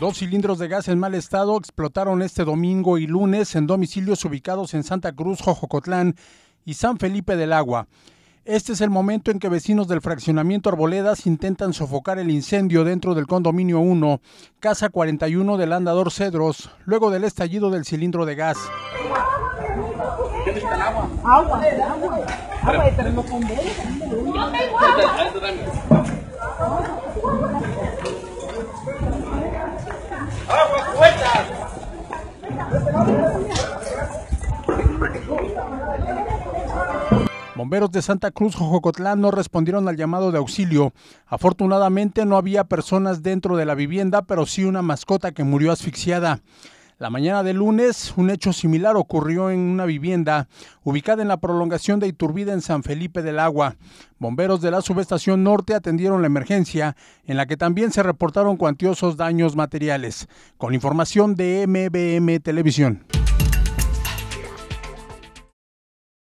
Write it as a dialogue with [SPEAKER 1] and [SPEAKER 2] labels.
[SPEAKER 1] Dos cilindros de gas en mal estado explotaron este domingo y lunes en domicilios ubicados en Santa Cruz, Jojocotlán y San Felipe del Agua. Este es el momento en que vecinos del fraccionamiento Arboledas intentan sofocar el incendio dentro del condominio 1, casa 41 del andador Cedros, luego del estallido del cilindro de gas. Bomberos de Santa Cruz, Jocotlán, no respondieron al llamado de auxilio. Afortunadamente no había personas dentro de la vivienda, pero sí una mascota que murió asfixiada. La mañana de lunes, un hecho similar ocurrió en una vivienda ubicada en la prolongación de Iturbide en San Felipe del Agua. Bomberos de la subestación norte atendieron la emergencia, en la que también se reportaron cuantiosos daños materiales. Con información de MBM Televisión.